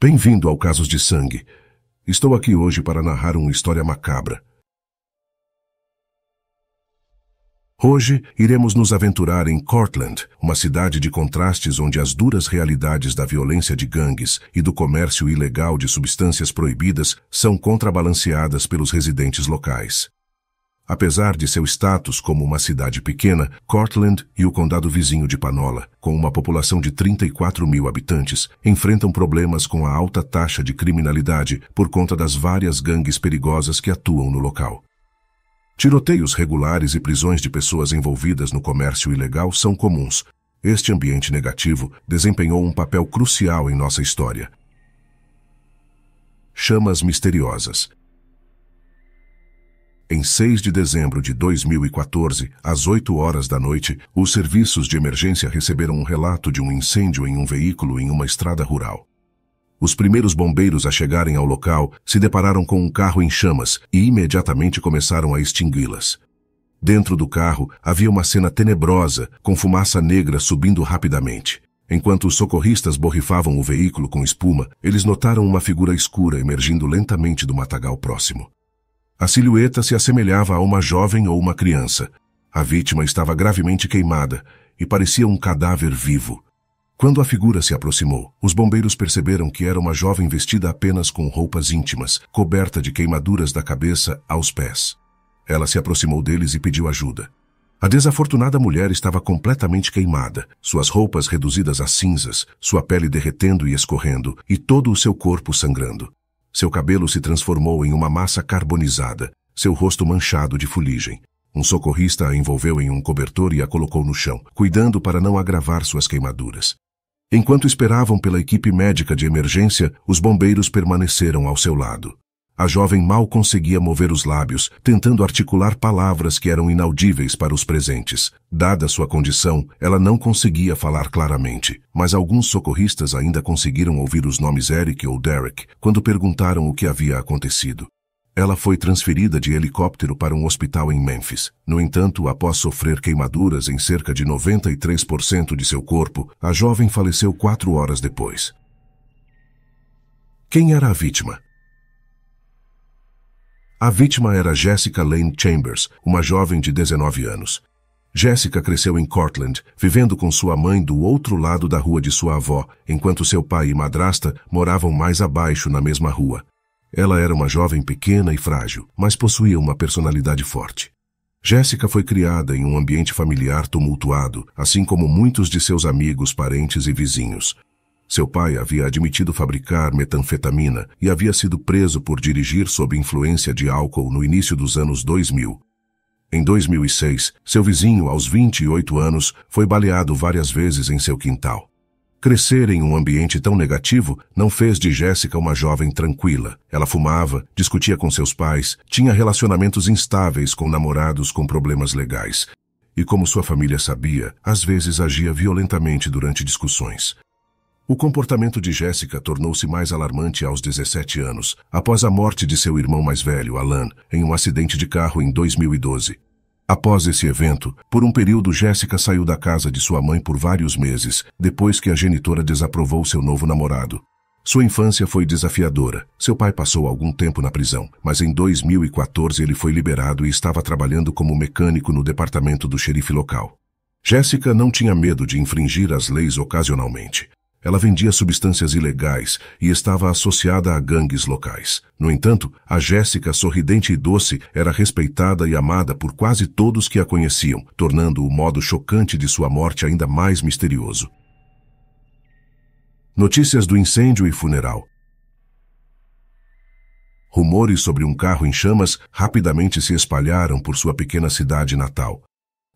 Bem-vindo ao Casos de Sangue. Estou aqui hoje para narrar uma história macabra. Hoje iremos nos aventurar em Cortland, uma cidade de contrastes onde as duras realidades da violência de gangues e do comércio ilegal de substâncias proibidas são contrabalanceadas pelos residentes locais. Apesar de seu status como uma cidade pequena, Cortland e o condado vizinho de Panola, com uma população de 34 mil habitantes, enfrentam problemas com a alta taxa de criminalidade por conta das várias gangues perigosas que atuam no local. Tiroteios regulares e prisões de pessoas envolvidas no comércio ilegal são comuns. Este ambiente negativo desempenhou um papel crucial em nossa história. Chamas misteriosas. Em 6 de dezembro de 2014, às 8 horas da noite, os serviços de emergência receberam um relato de um incêndio em um veículo em uma estrada rural. Os primeiros bombeiros a chegarem ao local se depararam com um carro em chamas e imediatamente começaram a extingui-las. Dentro do carro havia uma cena tenebrosa, com fumaça negra subindo rapidamente. Enquanto os socorristas borrifavam o veículo com espuma, eles notaram uma figura escura emergindo lentamente do matagal próximo. A silhueta se assemelhava a uma jovem ou uma criança. A vítima estava gravemente queimada e parecia um cadáver vivo. Quando a figura se aproximou, os bombeiros perceberam que era uma jovem vestida apenas com roupas íntimas, coberta de queimaduras da cabeça aos pés. Ela se aproximou deles e pediu ajuda. A desafortunada mulher estava completamente queimada, suas roupas reduzidas a cinzas, sua pele derretendo e escorrendo, e todo o seu corpo sangrando. Seu cabelo se transformou em uma massa carbonizada, seu rosto manchado de fuligem. Um socorrista a envolveu em um cobertor e a colocou no chão, cuidando para não agravar suas queimaduras. Enquanto esperavam pela equipe médica de emergência, os bombeiros permaneceram ao seu lado. A jovem mal conseguia mover os lábios, tentando articular palavras que eram inaudíveis para os presentes. Dada sua condição, ela não conseguia falar claramente, mas alguns socorristas ainda conseguiram ouvir os nomes Eric ou Derek quando perguntaram o que havia acontecido. Ela foi transferida de helicóptero para um hospital em Memphis. No entanto, após sofrer queimaduras em cerca de 93% de seu corpo, a jovem faleceu quatro horas depois. Quem era a vítima? A vítima era Jessica Lane Chambers, uma jovem de 19 anos. Jessica cresceu em Cortland, vivendo com sua mãe do outro lado da rua de sua avó, enquanto seu pai e madrasta moravam mais abaixo na mesma rua. Ela era uma jovem pequena e frágil, mas possuía uma personalidade forte. Jessica foi criada em um ambiente familiar tumultuado, assim como muitos de seus amigos, parentes e vizinhos. Seu pai havia admitido fabricar metanfetamina e havia sido preso por dirigir sob influência de álcool no início dos anos 2000. Em 2006, seu vizinho, aos 28 anos, foi baleado várias vezes em seu quintal. Crescer em um ambiente tão negativo não fez de Jéssica uma jovem tranquila. Ela fumava, discutia com seus pais, tinha relacionamentos instáveis com namorados com problemas legais. E como sua família sabia, às vezes agia violentamente durante discussões. O comportamento de Jéssica tornou-se mais alarmante aos 17 anos, após a morte de seu irmão mais velho, Alan, em um acidente de carro em 2012. Após esse evento, por um período Jéssica saiu da casa de sua mãe por vários meses, depois que a genitora desaprovou seu novo namorado. Sua infância foi desafiadora. Seu pai passou algum tempo na prisão, mas em 2014 ele foi liberado e estava trabalhando como mecânico no departamento do xerife local. Jéssica não tinha medo de infringir as leis ocasionalmente. Ela vendia substâncias ilegais e estava associada a gangues locais. No entanto, a Jéssica, sorridente e doce, era respeitada e amada por quase todos que a conheciam, tornando o modo chocante de sua morte ainda mais misterioso. Notícias do incêndio e funeral. Rumores sobre um carro em chamas rapidamente se espalharam por sua pequena cidade natal.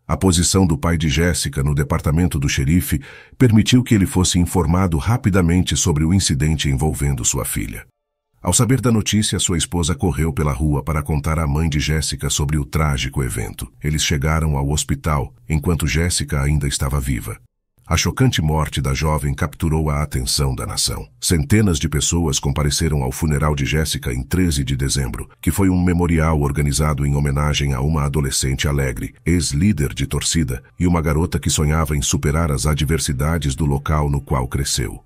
A posição do pai de Jéssica no departamento do xerife permitiu que ele fosse informado rapidamente sobre o incidente envolvendo sua filha. Ao saber da notícia, sua esposa correu pela rua para contar à mãe de Jéssica sobre o trágico evento. Eles chegaram ao hospital enquanto Jéssica ainda estava viva. A chocante morte da jovem capturou a atenção da nação. Centenas de pessoas compareceram ao funeral de Jéssica em 13 de dezembro, que foi um memorial organizado em homenagem a uma adolescente alegre, ex-líder de torcida e uma garota que sonhava em superar as adversidades do local no qual cresceu.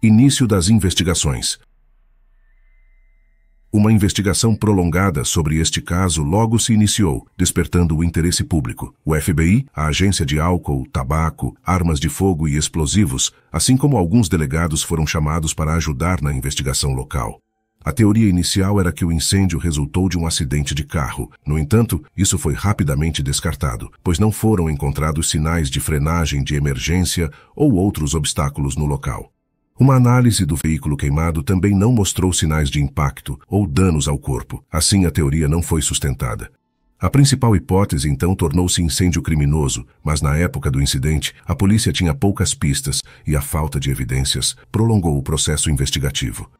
Início das investigações. Uma investigação prolongada sobre este caso logo se iniciou, despertando o interesse público. O FBI, a Agência de Álcool, Tabaco, Armas de Fogo e Explosivos, assim como alguns delegados foram chamados para ajudar na investigação local. A teoria inicial era que o incêndio resultou de um acidente de carro. No entanto, isso foi rapidamente descartado, pois não foram encontrados sinais de frenagem de emergência ou outros obstáculos no local. Uma análise do veículo queimado também não mostrou sinais de impacto ou danos ao corpo, assim a teoria não foi sustentada. A principal hipótese então tornou-se incêndio criminoso, mas na época do incidente, a polícia tinha poucas pistas e a falta de evidências prolongou o processo investigativo.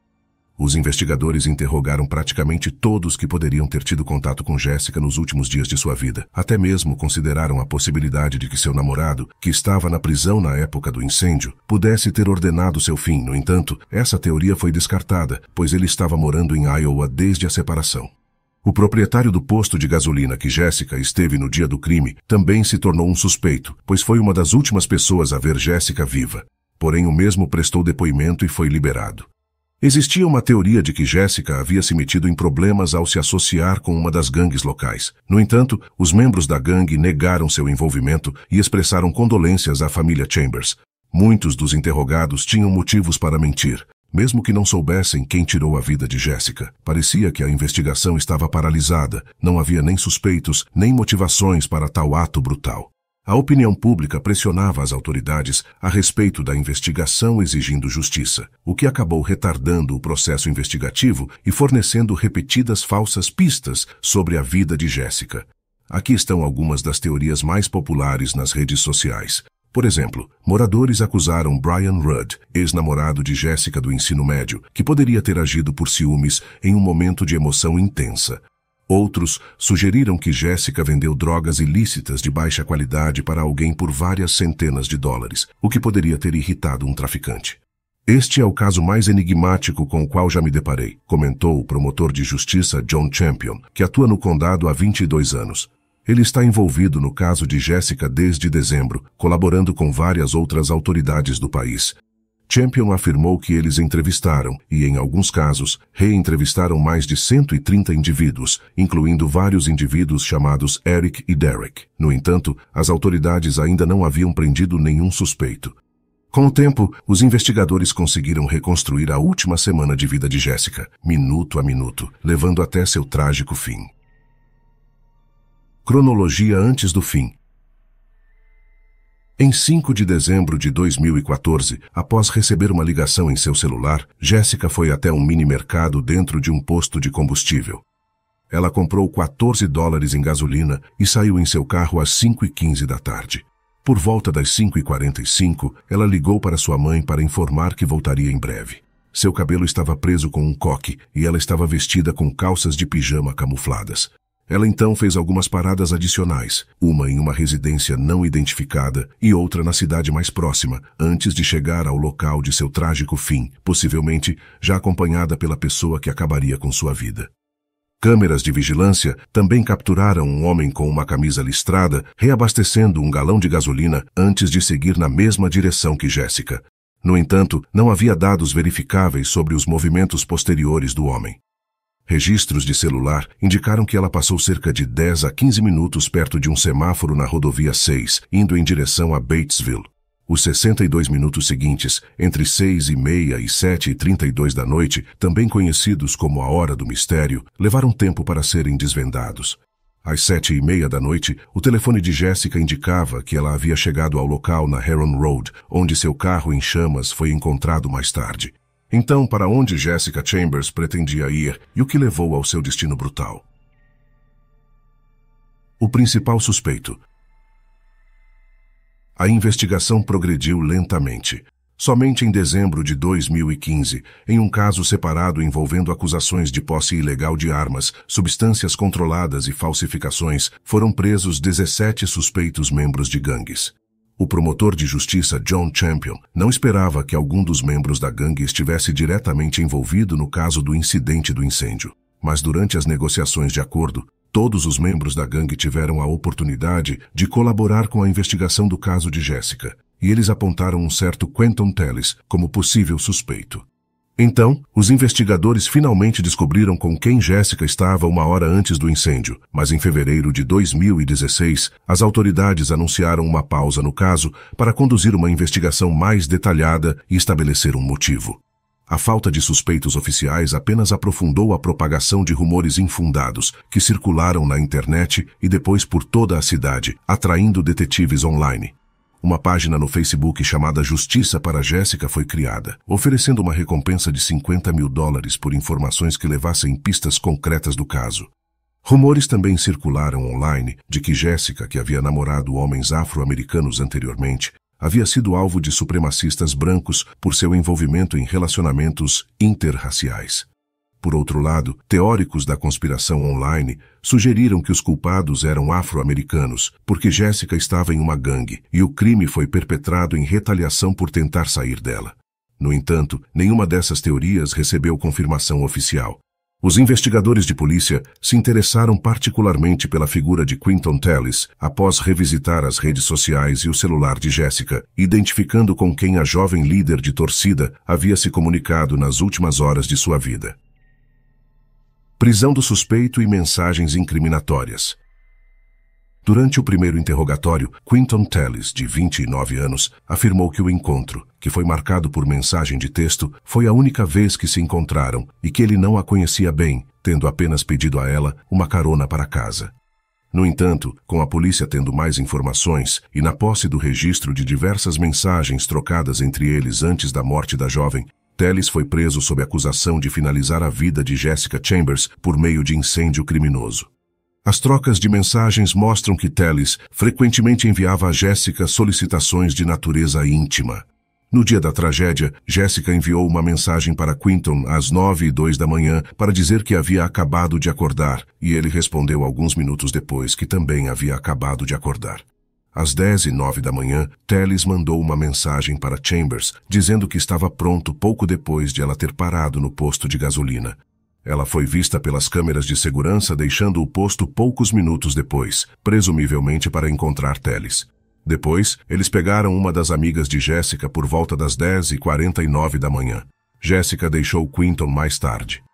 Os investigadores interrogaram praticamente todos que poderiam ter tido contato com Jéssica nos últimos dias de sua vida. Até mesmo consideraram a possibilidade de que seu namorado, que estava na prisão na época do incêndio, pudesse ter ordenado seu fim. No entanto, essa teoria foi descartada, pois ele estava morando em Iowa desde a separação. O proprietário do posto de gasolina que Jéssica esteve no dia do crime também se tornou um suspeito, pois foi uma das últimas pessoas a ver Jéssica viva. Porém, o mesmo prestou depoimento e foi liberado. Existia uma teoria de que Jéssica havia se metido em problemas ao se associar com uma das gangues locais. No entanto, os membros da gangue negaram seu envolvimento e expressaram condolências à família Chambers. Muitos dos interrogados tinham motivos para mentir, mesmo que não soubessem quem tirou a vida de Jéssica. Parecia que a investigação estava paralisada, não havia nem suspeitos, nem motivações para tal ato brutal. A opinião pública pressionava as autoridades a respeito da investigação exigindo justiça, o que acabou retardando o processo investigativo e fornecendo repetidas falsas pistas sobre a vida de Jéssica. Aqui estão algumas das teorias mais populares nas redes sociais. Por exemplo, moradores acusaram Brian Rudd, ex-namorado de Jéssica do ensino médio, que poderia ter agido por ciúmes em um momento de emoção intensa, Outros sugeriram que Jéssica vendeu drogas ilícitas de baixa qualidade para alguém por várias centenas de dólares, o que poderia ter irritado um traficante. Este é o caso mais enigmático com o qual já me deparei, comentou o promotor de justiça John Champion, que atua no condado há 22 anos. Ele está envolvido no caso de Jéssica desde dezembro, colaborando com várias outras autoridades do país, Champion afirmou que eles entrevistaram e, em alguns casos, reentrevistaram mais de 130 indivíduos, incluindo vários indivíduos chamados Eric e Derek. No entanto, as autoridades ainda não haviam prendido nenhum suspeito. Com o tempo, os investigadores conseguiram reconstruir a última semana de vida de Jessica, minuto a minuto, levando até seu trágico fim. Cronologia antes do fim. Em 5 de dezembro de 2014, após receber uma ligação em seu celular, Jéssica foi até um mini mercado dentro de um posto de combustível. Ela comprou 14 dólares em gasolina e saiu em seu carro às 5h15 da tarde. Por volta das 5h45, ela ligou para sua mãe para informar que voltaria em breve. Seu cabelo estava preso com um coque e ela estava vestida com calças de pijama camufladas. Ela então fez algumas paradas adicionais, uma em uma residência não identificada e outra na cidade mais próxima, antes de chegar ao local de seu trágico fim, possivelmente já acompanhada pela pessoa que acabaria com sua vida. Câmeras de vigilância também capturaram um homem com uma camisa listrada reabastecendo um galão de gasolina antes de seguir na mesma direção que Jéssica. No entanto, não havia dados verificáveis sobre os movimentos posteriores do homem. Registros de celular indicaram que ela passou cerca de 10 a 15 minutos perto de um semáforo na rodovia 6, indo em direção a Batesville. Os 62 minutos seguintes, entre 6 e meia e 7 e 32 da noite, também conhecidos como a Hora do Mistério, levaram tempo para serem desvendados. Às sete e meia da noite, o telefone de Jéssica indicava que ela havia chegado ao local na Heron Road, onde seu carro em chamas foi encontrado mais tarde. Então, para onde Jessica Chambers pretendia ir e o que levou ao seu destino brutal? O principal suspeito. A investigação progrediu lentamente. Somente em dezembro de 2015, em um caso separado envolvendo acusações de posse ilegal de armas, substâncias controladas e falsificações, foram presos 17 suspeitos membros de gangues. O promotor de justiça John Champion não esperava que algum dos membros da gangue estivesse diretamente envolvido no caso do incidente do incêndio. Mas durante as negociações de acordo, todos os membros da gangue tiveram a oportunidade de colaborar com a investigação do caso de Jessica, e eles apontaram um certo Quentin Telles como possível suspeito. Então, os investigadores finalmente descobriram com quem Jéssica estava uma hora antes do incêndio, mas em fevereiro de 2016, as autoridades anunciaram uma pausa no caso para conduzir uma investigação mais detalhada e estabelecer um motivo. A falta de suspeitos oficiais apenas aprofundou a propagação de rumores infundados que circularam na internet e depois por toda a cidade, atraindo detetives online uma página no Facebook chamada Justiça para Jéssica foi criada, oferecendo uma recompensa de 50 mil dólares por informações que levassem pistas concretas do caso. Rumores também circularam online de que Jéssica, que havia namorado homens afro-americanos anteriormente, havia sido alvo de supremacistas brancos por seu envolvimento em relacionamentos interraciais. Por outro lado, teóricos da conspiração online sugeriram que os culpados eram afro-americanos, porque Jéssica estava em uma gangue e o crime foi perpetrado em retaliação por tentar sair dela. No entanto, nenhuma dessas teorias recebeu confirmação oficial. Os investigadores de polícia se interessaram particularmente pela figura de Quinton Tellis após revisitar as redes sociais e o celular de Jéssica, identificando com quem a jovem líder de torcida havia se comunicado nas últimas horas de sua vida prisão do suspeito e mensagens incriminatórias. Durante o primeiro interrogatório, Quinton Tellis, de 29 anos, afirmou que o encontro, que foi marcado por mensagem de texto, foi a única vez que se encontraram e que ele não a conhecia bem, tendo apenas pedido a ela uma carona para casa. No entanto, com a polícia tendo mais informações e na posse do registro de diversas mensagens trocadas entre eles antes da morte da jovem, Telles foi preso sob acusação de finalizar a vida de Jessica Chambers por meio de incêndio criminoso. As trocas de mensagens mostram que Telles frequentemente enviava a Jessica solicitações de natureza íntima. No dia da tragédia, Jessica enviou uma mensagem para Quinton às nove e dois da manhã para dizer que havia acabado de acordar, e ele respondeu alguns minutos depois que também havia acabado de acordar. Às 10 e 9 da manhã, Teles mandou uma mensagem para Chambers dizendo que estava pronto pouco depois de ela ter parado no posto de gasolina. Ela foi vista pelas câmeras de segurança deixando o posto poucos minutos depois, presumivelmente para encontrar Teles. Depois, eles pegaram uma das amigas de Jéssica por volta das 10h49 da manhã. Jéssica deixou Quinton mais tarde.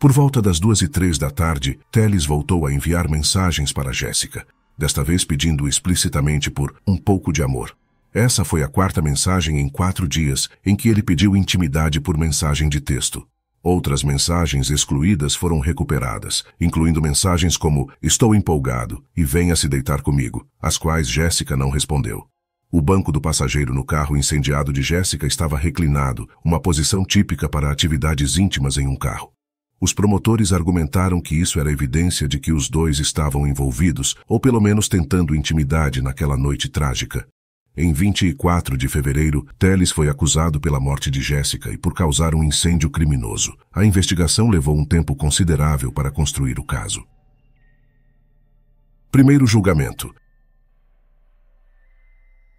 Por volta das duas e três da tarde, Teles voltou a enviar mensagens para Jéssica desta vez pedindo explicitamente por um pouco de amor. Essa foi a quarta mensagem em quatro dias em que ele pediu intimidade por mensagem de texto. Outras mensagens excluídas foram recuperadas, incluindo mensagens como Estou empolgado e venha se deitar comigo, às quais Jéssica não respondeu. O banco do passageiro no carro incendiado de Jéssica estava reclinado, uma posição típica para atividades íntimas em um carro. Os promotores argumentaram que isso era evidência de que os dois estavam envolvidos, ou pelo menos tentando intimidade naquela noite trágica. Em 24 de fevereiro, Teles foi acusado pela morte de Jéssica e por causar um incêndio criminoso. A investigação levou um tempo considerável para construir o caso. Primeiro julgamento.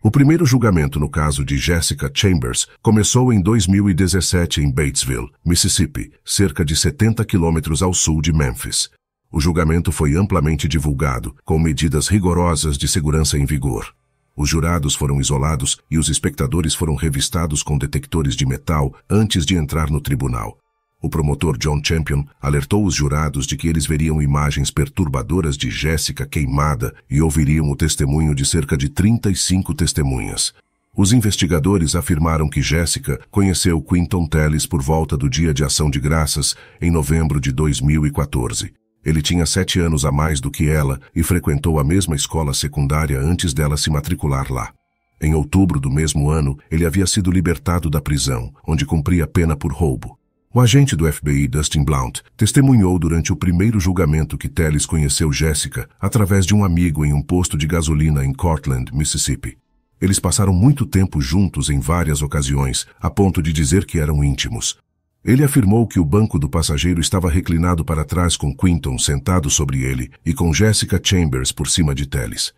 O primeiro julgamento no caso de Jessica Chambers começou em 2017 em Batesville, Mississippi, cerca de 70 quilômetros ao sul de Memphis. O julgamento foi amplamente divulgado, com medidas rigorosas de segurança em vigor. Os jurados foram isolados e os espectadores foram revistados com detectores de metal antes de entrar no tribunal. O promotor John Champion alertou os jurados de que eles veriam imagens perturbadoras de Jéssica queimada e ouviriam o testemunho de cerca de 35 testemunhas. Os investigadores afirmaram que Jéssica conheceu Quinton Telles por volta do Dia de Ação de Graças, em novembro de 2014. Ele tinha sete anos a mais do que ela e frequentou a mesma escola secundária antes dela se matricular lá. Em outubro do mesmo ano, ele havia sido libertado da prisão, onde cumpria pena por roubo. O agente do FBI, Dustin Blount, testemunhou durante o primeiro julgamento que Telles conheceu Jessica através de um amigo em um posto de gasolina em Cortland, Mississippi. Eles passaram muito tempo juntos em várias ocasiões, a ponto de dizer que eram íntimos. Ele afirmou que o banco do passageiro estava reclinado para trás com Quinton sentado sobre ele e com Jessica Chambers por cima de Telles.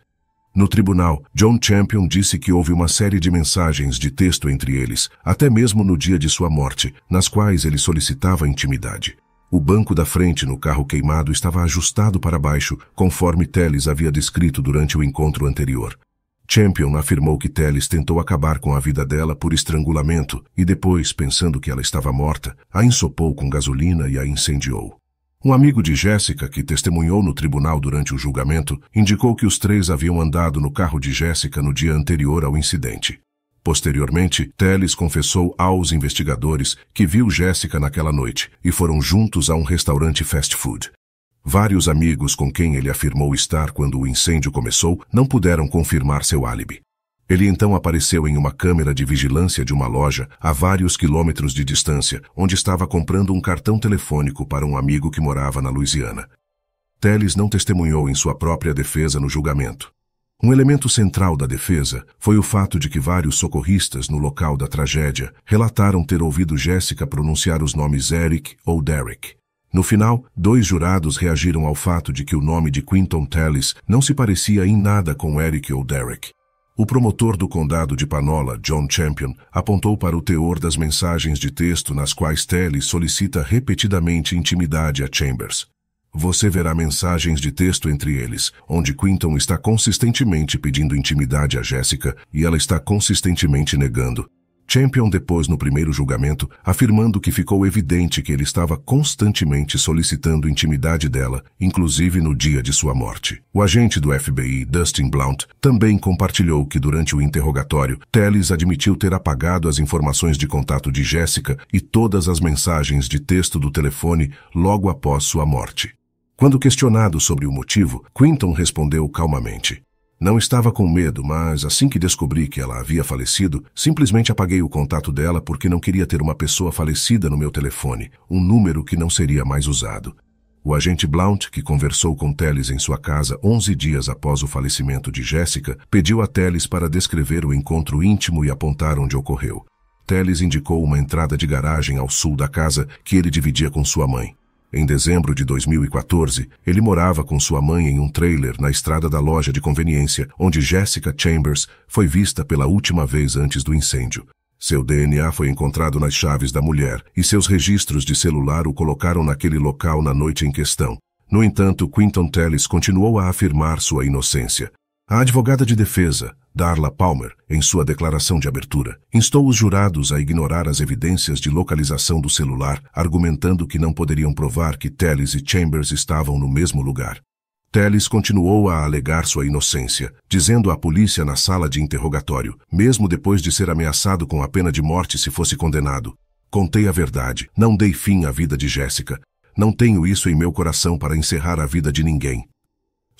No tribunal, John Champion disse que houve uma série de mensagens de texto entre eles, até mesmo no dia de sua morte, nas quais ele solicitava intimidade. O banco da frente no carro queimado estava ajustado para baixo, conforme Telles havia descrito durante o encontro anterior. Champion afirmou que Telles tentou acabar com a vida dela por estrangulamento e depois, pensando que ela estava morta, a ensopou com gasolina e a incendiou. Um amigo de Jéssica, que testemunhou no tribunal durante o julgamento, indicou que os três haviam andado no carro de Jéssica no dia anterior ao incidente. Posteriormente, Teles confessou aos investigadores que viu Jéssica naquela noite e foram juntos a um restaurante fast food. Vários amigos com quem ele afirmou estar quando o incêndio começou não puderam confirmar seu álibi. Ele então apareceu em uma câmera de vigilância de uma loja a vários quilômetros de distância, onde estava comprando um cartão telefônico para um amigo que morava na Louisiana. Teles não testemunhou em sua própria defesa no julgamento. Um elemento central da defesa foi o fato de que vários socorristas no local da tragédia relataram ter ouvido Jéssica pronunciar os nomes Eric ou Derek. No final, dois jurados reagiram ao fato de que o nome de Quinton Tellis não se parecia em nada com Eric ou Derek. O promotor do condado de Panola, John Champion, apontou para o teor das mensagens de texto nas quais Telly solicita repetidamente intimidade a Chambers. Você verá mensagens de texto entre eles, onde Quinton está consistentemente pedindo intimidade a Jessica e ela está consistentemente negando. Champion depois no primeiro julgamento, afirmando que ficou evidente que ele estava constantemente solicitando intimidade dela, inclusive no dia de sua morte. O agente do FBI, Dustin Blount, também compartilhou que durante o interrogatório, Telles admitiu ter apagado as informações de contato de Jessica e todas as mensagens de texto do telefone logo após sua morte. Quando questionado sobre o motivo, Quinton respondeu calmamente. Não estava com medo, mas assim que descobri que ela havia falecido, simplesmente apaguei o contato dela porque não queria ter uma pessoa falecida no meu telefone, um número que não seria mais usado. O agente Blount, que conversou com Teles em sua casa 11 dias após o falecimento de Jéssica, pediu a Teles para descrever o encontro íntimo e apontar onde ocorreu. Teles indicou uma entrada de garagem ao sul da casa que ele dividia com sua mãe. Em dezembro de 2014, ele morava com sua mãe em um trailer na estrada da loja de conveniência, onde Jessica Chambers foi vista pela última vez antes do incêndio. Seu DNA foi encontrado nas chaves da mulher e seus registros de celular o colocaram naquele local na noite em questão. No entanto, Quinton Telles continuou a afirmar sua inocência. A advogada de defesa, Darla Palmer, em sua declaração de abertura, instou os jurados a ignorar as evidências de localização do celular, argumentando que não poderiam provar que Telles e Chambers estavam no mesmo lugar. Telles continuou a alegar sua inocência, dizendo à polícia na sala de interrogatório, mesmo depois de ser ameaçado com a pena de morte se fosse condenado: Contei a verdade, não dei fim à vida de Jéssica. Não tenho isso em meu coração para encerrar a vida de ninguém.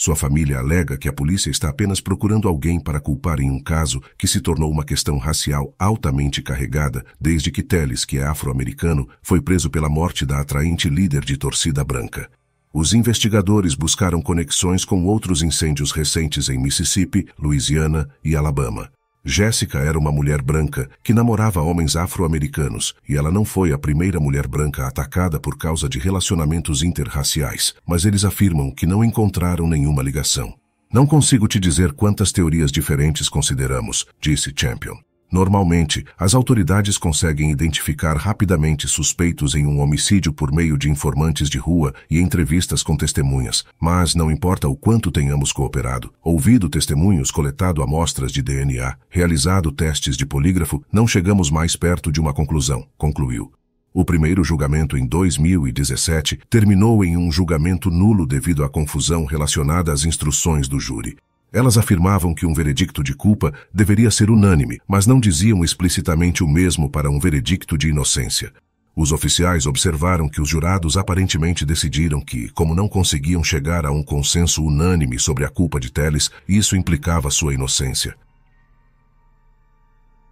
Sua família alega que a polícia está apenas procurando alguém para culpar em um caso que se tornou uma questão racial altamente carregada desde que Teles, que é afro-americano, foi preso pela morte da atraente líder de torcida branca. Os investigadores buscaram conexões com outros incêndios recentes em Mississippi, Louisiana e Alabama. Jéssica era uma mulher branca que namorava homens afro-americanos e ela não foi a primeira mulher branca atacada por causa de relacionamentos interraciais, mas eles afirmam que não encontraram nenhuma ligação. Não consigo te dizer quantas teorias diferentes consideramos, disse Champion. Normalmente, as autoridades conseguem identificar rapidamente suspeitos em um homicídio por meio de informantes de rua e entrevistas com testemunhas, mas não importa o quanto tenhamos cooperado, ouvido testemunhos, coletado amostras de DNA, realizado testes de polígrafo, não chegamos mais perto de uma conclusão, concluiu. O primeiro julgamento em 2017 terminou em um julgamento nulo devido à confusão relacionada às instruções do júri. Elas afirmavam que um veredicto de culpa deveria ser unânime, mas não diziam explicitamente o mesmo para um veredicto de inocência. Os oficiais observaram que os jurados aparentemente decidiram que, como não conseguiam chegar a um consenso unânime sobre a culpa de Teles, isso implicava sua inocência.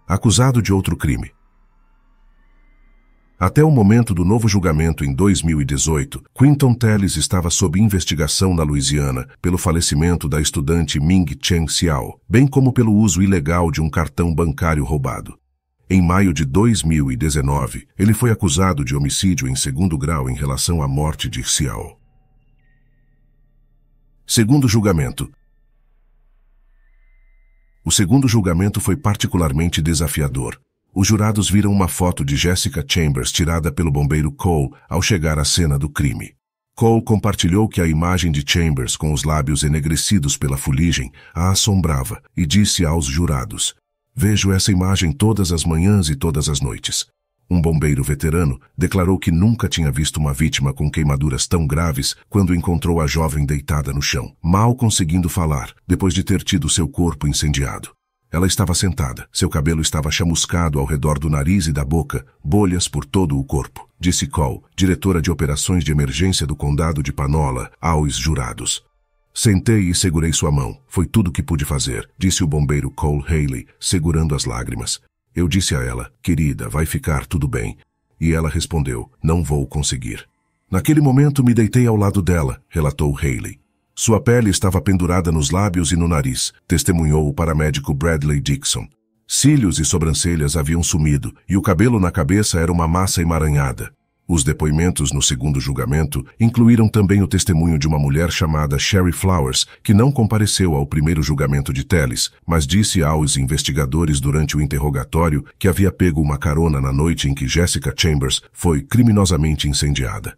Acusado de outro crime, até o momento do novo julgamento em 2018, Quinton Telles estava sob investigação na Louisiana pelo falecimento da estudante Ming Chen Xiao, bem como pelo uso ilegal de um cartão bancário roubado. Em maio de 2019, ele foi acusado de homicídio em segundo grau em relação à morte de Xiao. Segundo julgamento, o segundo julgamento foi particularmente desafiador. Os jurados viram uma foto de Jessica Chambers tirada pelo bombeiro Cole ao chegar à cena do crime. Cole compartilhou que a imagem de Chambers com os lábios enegrecidos pela fuligem a assombrava e disse aos jurados: Vejo essa imagem todas as manhãs e todas as noites. Um bombeiro veterano declarou que nunca tinha visto uma vítima com queimaduras tão graves quando encontrou a jovem deitada no chão, mal conseguindo falar depois de ter tido seu corpo incendiado. Ela estava sentada. Seu cabelo estava chamuscado ao redor do nariz e da boca, bolhas por todo o corpo, disse Cole, diretora de operações de emergência do condado de Panola, aos jurados. Sentei e segurei sua mão. Foi tudo o que pude fazer, disse o bombeiro Cole Haley, segurando as lágrimas. Eu disse a ela, querida, vai ficar tudo bem. E ela respondeu, não vou conseguir. Naquele momento me deitei ao lado dela, relatou Haley. Sua pele estava pendurada nos lábios e no nariz, testemunhou o paramédico Bradley Dixon. Cílios e sobrancelhas haviam sumido e o cabelo na cabeça era uma massa emaranhada. Os depoimentos no segundo julgamento incluíram também o testemunho de uma mulher chamada Sherry Flowers, que não compareceu ao primeiro julgamento de Teles, mas disse aos investigadores durante o interrogatório que havia pego uma carona na noite em que Jessica Chambers foi criminosamente incendiada.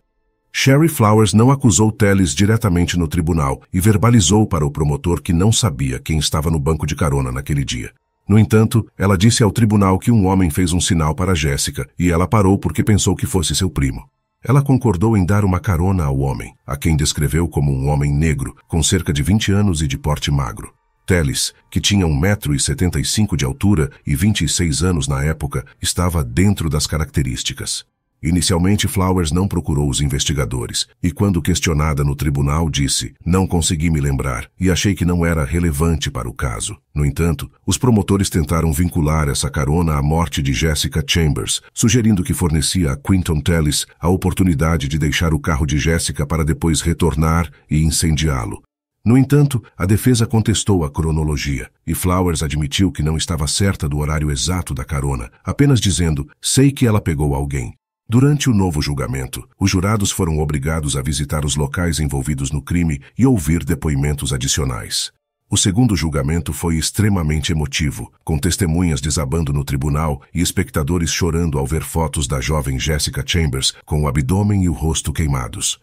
Sherry Flowers não acusou Teles diretamente no tribunal e verbalizou para o promotor que não sabia quem estava no banco de carona naquele dia. No entanto, ela disse ao tribunal que um homem fez um sinal para Jéssica e ela parou porque pensou que fosse seu primo. Ela concordou em dar uma carona ao homem, a quem descreveu como um homem negro, com cerca de 20 anos e de porte magro. Teles, que tinha 1,75m de altura e 26 anos na época, estava dentro das características. Inicialmente, Flowers não procurou os investigadores e, quando questionada no tribunal, disse: Não consegui me lembrar e achei que não era relevante para o caso. No entanto, os promotores tentaram vincular essa carona à morte de Jessica Chambers, sugerindo que fornecia a Quinton Tellis a oportunidade de deixar o carro de Jessica para depois retornar e incendiá-lo. No entanto, a defesa contestou a cronologia e Flowers admitiu que não estava certa do horário exato da carona, apenas dizendo: Sei que ela pegou alguém. Durante o novo julgamento, os jurados foram obrigados a visitar os locais envolvidos no crime e ouvir depoimentos adicionais. O segundo julgamento foi extremamente emotivo, com testemunhas desabando no tribunal e espectadores chorando ao ver fotos da jovem Jessica Chambers com o abdômen e o rosto queimados.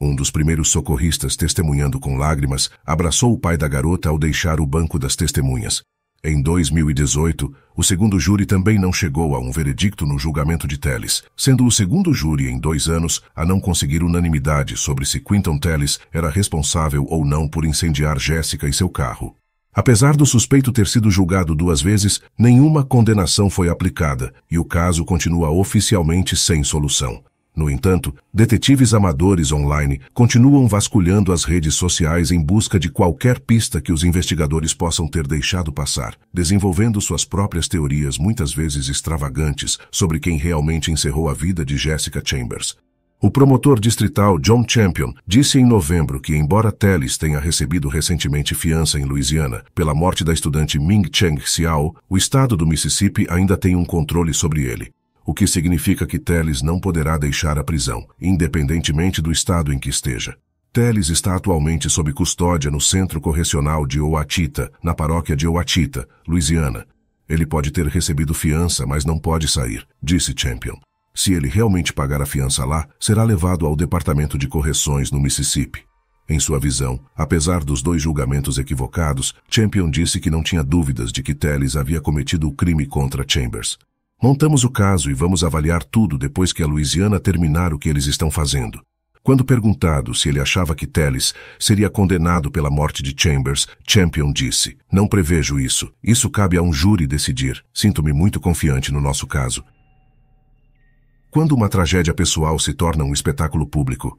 Um dos primeiros socorristas, testemunhando com lágrimas, abraçou o pai da garota ao deixar o banco das testemunhas, em 2018, o segundo júri também não chegou a um veredicto no julgamento de Teles, sendo o segundo júri em dois anos a não conseguir unanimidade sobre se Quinton Teles era responsável ou não por incendiar Jéssica e seu carro. Apesar do suspeito ter sido julgado duas vezes, nenhuma condenação foi aplicada e o caso continua oficialmente sem solução. No entanto, detetives amadores online continuam vasculhando as redes sociais em busca de qualquer pista que os investigadores possam ter deixado passar, desenvolvendo suas próprias teorias muitas vezes extravagantes sobre quem realmente encerrou a vida de Jessica Chambers. O promotor distrital John Champion disse em novembro que, embora Telles tenha recebido recentemente fiança em Louisiana pela morte da estudante Ming Cheng Xiao, o estado do Mississippi ainda tem um controle sobre ele o que significa que Teles não poderá deixar a prisão, independentemente do estado em que esteja. Teles está atualmente sob custódia no Centro Correcional de Ouatita, na paróquia de Ouatita, Louisiana. Ele pode ter recebido fiança, mas não pode sair, disse Champion. Se ele realmente pagar a fiança lá, será levado ao Departamento de Correções no Mississippi. Em sua visão, apesar dos dois julgamentos equivocados, Champion disse que não tinha dúvidas de que Teles havia cometido o crime contra Chambers. Montamos o caso e vamos avaliar tudo depois que a Louisiana terminar o que eles estão fazendo. Quando perguntado se ele achava que Telles seria condenado pela morte de Chambers, Champion disse: Não prevejo isso. Isso cabe a um júri decidir. Sinto-me muito confiante no nosso caso. Quando uma tragédia pessoal se torna um espetáculo público,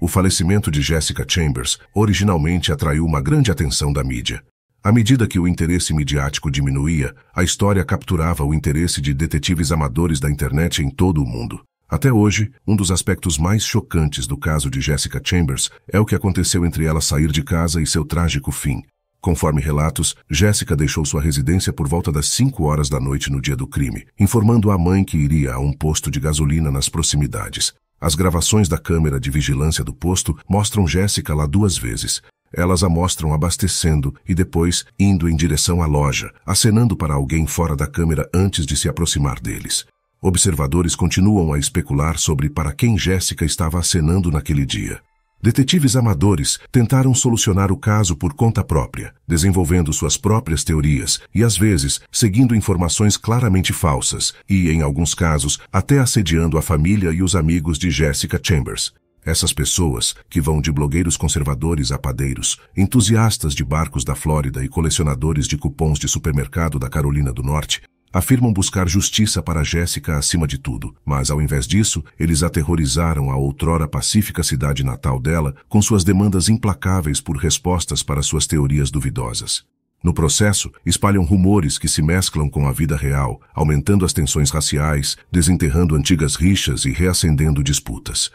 o falecimento de Jessica Chambers originalmente atraiu uma grande atenção da mídia. À medida que o interesse midiático diminuía, a história capturava o interesse de detetives amadores da internet em todo o mundo. Até hoje, um dos aspectos mais chocantes do caso de Jessica Chambers é o que aconteceu entre ela sair de casa e seu trágico fim. Conforme relatos, Jessica deixou sua residência por volta das 5 horas da noite no dia do crime, informando à mãe que iria a um posto de gasolina nas proximidades. As gravações da câmera de vigilância do posto mostram Jessica lá duas vezes, elas a mostram abastecendo e depois indo em direção à loja, acenando para alguém fora da câmera antes de se aproximar deles. Observadores continuam a especular sobre para quem Jéssica estava acenando naquele dia. Detetives amadores tentaram solucionar o caso por conta própria, desenvolvendo suas próprias teorias e, às vezes, seguindo informações claramente falsas e, em alguns casos, até assediando a família e os amigos de Jessica Chambers. Essas pessoas, que vão de blogueiros conservadores a padeiros, entusiastas de barcos da Flórida e colecionadores de cupons de supermercado da Carolina do Norte, afirmam buscar justiça para Jéssica acima de tudo, mas ao invés disso, eles aterrorizaram a outrora pacífica cidade natal dela com suas demandas implacáveis por respostas para suas teorias duvidosas. No processo, espalham rumores que se mesclam com a vida real, aumentando as tensões raciais, desenterrando antigas rixas e reacendendo disputas.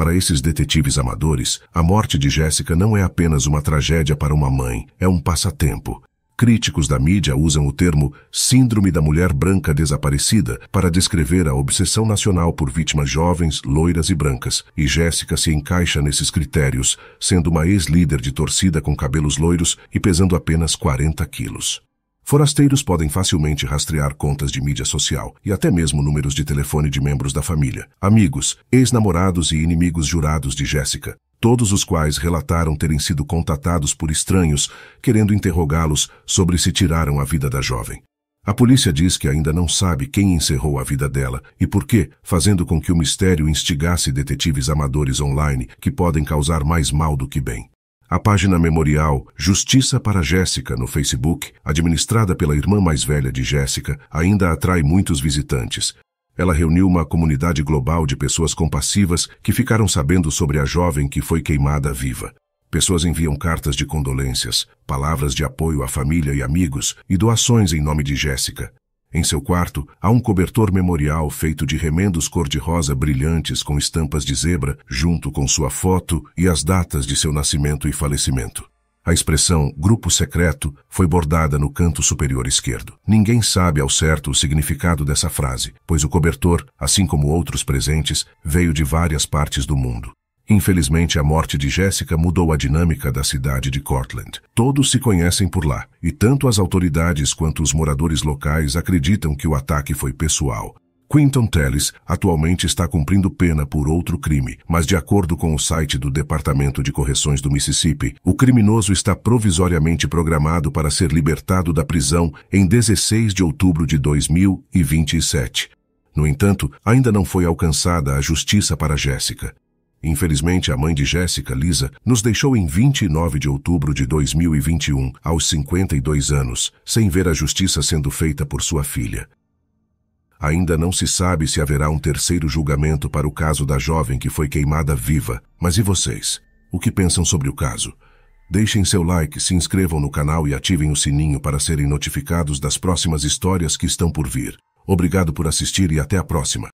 Para esses detetives amadores, a morte de Jéssica não é apenas uma tragédia para uma mãe, é um passatempo. Críticos da mídia usam o termo Síndrome da Mulher Branca Desaparecida para descrever a obsessão nacional por vítimas jovens, loiras e brancas, e Jéssica se encaixa nesses critérios, sendo uma ex-líder de torcida com cabelos loiros e pesando apenas 40 quilos. Forasteiros podem facilmente rastrear contas de mídia social e até mesmo números de telefone de membros da família, amigos, ex-namorados e inimigos jurados de Jéssica, todos os quais relataram terem sido contatados por estranhos querendo interrogá-los sobre se tiraram a vida da jovem. A polícia diz que ainda não sabe quem encerrou a vida dela e por quê, fazendo com que o mistério instigasse detetives amadores online que podem causar mais mal do que bem. A página memorial Justiça para Jéssica no Facebook, administrada pela irmã mais velha de Jéssica, ainda atrai muitos visitantes. Ela reuniu uma comunidade global de pessoas compassivas que ficaram sabendo sobre a jovem que foi queimada viva. Pessoas enviam cartas de condolências, palavras de apoio à família e amigos e doações em nome de Jéssica. Em seu quarto, há um cobertor memorial feito de remendos cor-de-rosa brilhantes com estampas de zebra, junto com sua foto e as datas de seu nascimento e falecimento. A expressão grupo secreto foi bordada no canto superior esquerdo. Ninguém sabe ao certo o significado dessa frase, pois o cobertor, assim como outros presentes, veio de várias partes do mundo. Infelizmente, a morte de Jéssica mudou a dinâmica da cidade de Cortland. Todos se conhecem por lá, e tanto as autoridades quanto os moradores locais acreditam que o ataque foi pessoal. Quinton Tellis atualmente está cumprindo pena por outro crime, mas de acordo com o site do Departamento de Correções do Mississippi, o criminoso está provisoriamente programado para ser libertado da prisão em 16 de outubro de 2027. No entanto, ainda não foi alcançada a justiça para Jéssica. Infelizmente, a mãe de Jéssica, Lisa, nos deixou em 29 de outubro de 2021, aos 52 anos, sem ver a justiça sendo feita por sua filha. Ainda não se sabe se haverá um terceiro julgamento para o caso da jovem que foi queimada viva, mas e vocês? O que pensam sobre o caso? Deixem seu like, se inscrevam no canal e ativem o sininho para serem notificados das próximas histórias que estão por vir. Obrigado por assistir e até a próxima.